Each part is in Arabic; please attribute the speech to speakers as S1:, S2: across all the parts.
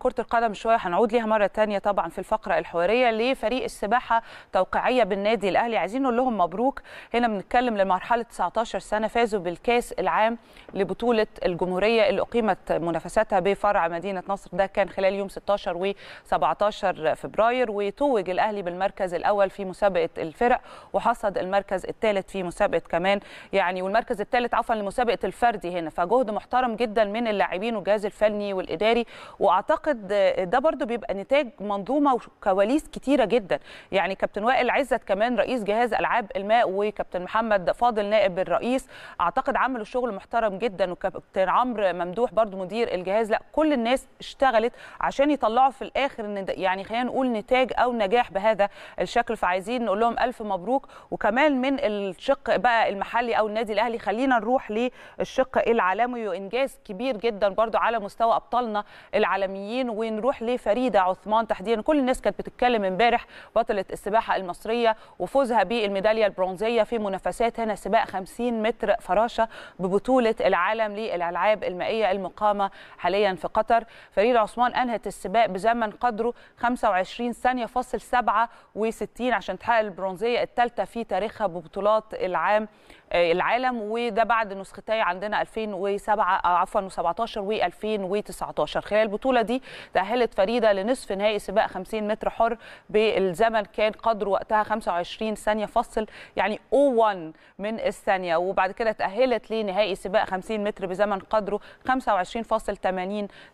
S1: كرة القدم شوية هنعود ليها مرة تانية طبعا في الفقرة الحوارية لفريق السباحة توقيعية بالنادي الأهلي عايزين نقول لهم مبروك هنا بنتكلم لمرحلة 19 سنة فازوا بالكاس العام لبطولة الجمهورية اللي أقيمت منافساتها بفرع مدينة نصر ده كان خلال يوم 16 و 17 فبراير وتوج الأهلي بالمركز الأول في مسابقة الفرق وحصد المركز الثالث في مسابقة كمان يعني والمركز الثالث عفوا لمسابقة الفردي هنا فجهد محترم جدا من اللاعبين والجهاز الفني والإداري وأعتقد اعتقد ده برضو بيبقى نتاج منظومه وكواليس كتيره جدا يعني كابتن وائل عزت كمان رئيس جهاز العاب الماء وكابتن محمد فاضل نائب الرئيس اعتقد عملوا شغل محترم جدا وكابتن عمرو ممدوح برضو مدير الجهاز لا كل الناس اشتغلت عشان يطلعوا في الاخر ان يعني خلينا نقول نتاج او نجاح بهذا الشكل فعايزين نقول لهم الف مبروك وكمان من الشق بقى المحلي او النادي الاهلي خلينا نروح للشق العالمي وانجاز كبير جدا برضو على مستوى ابطالنا العالميين السباحين ونروح لفريده عثمان تحديدا كل الناس كانت بتتكلم امبارح بطله السباحه المصريه وفوزها بالميداليه البرونزيه في منافسات هنا سباق 50 متر فراشه ببطوله العالم للالعاب المائيه المقامه حاليا في قطر فريده عثمان انهت السباق بزمن قدره 25 ثانيه فاصل 67 عشان تحقق البرونزيه الثالثه في تاريخها ببطولات العام آه، العالم وده بعد نسختي عندنا 2007 آه، عفوا 17 و 2019 خلال البطوله دي تأهلت فريدة لنصف نهائي سباق 50 متر حر بالزمن كان قدره وقتها 25 ثانية فصل يعني 01 من الثانية وبعد كده تأهلت لنهائي سباق 50 متر بزمن قدره 25.80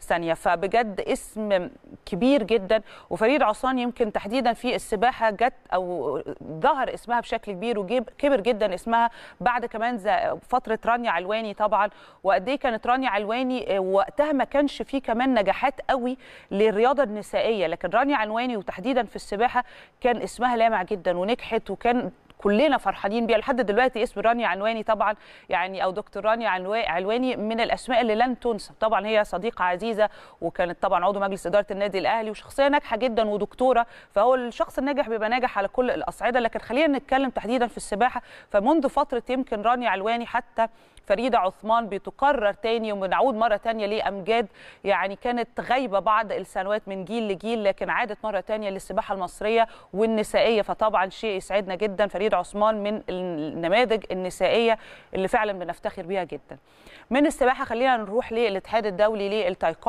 S1: ثانية فبجد اسم كبير جدا وفريد عصان يمكن تحديدا في السباحة جت أو ظهر اسمها بشكل كبير وكبر جدا اسمها بعد كمان فترة رانيا علواني طبعا وقد ايه كانت رانيا علواني آه، وقتها ما كانش فيه كمان نجاحات قوي قوي للرياضه النسائيه لكن رانيا عنواني وتحديدا في السباحه كان اسمها لامع جدا ونجحت وكان كلنا فرحانين بيها لحد دلوقتي اسم رانيا عنواني طبعا يعني او دكتور رانيا علواني من الاسماء اللي لن تنسى طبعا هي صديقه عزيزه وكانت طبعا عضو مجلس اداره النادي الاهلي وشخصيه ناجحه جدا ودكتوره فهو الشخص الناجح بيبقى ناجح على كل الاصعده لكن خلينا نتكلم تحديدا في السباحه فمنذ فتره يمكن رانيا علواني حتى فريده عثمان بتكرر تاني وبنعود مره تانيه لامجاد يعني كانت غايبه بعض السنوات من جيل لجيل لكن عادت مره تانيه للسباحه المصريه والنسائيه فطبعا شيء يسعدنا جدا فريده وليد عثمان من النماذج النسائيه اللي فعلا بنفتخر بيها جدا من السباحه خلينا نروح للاتحاد الدولي للتايكوندو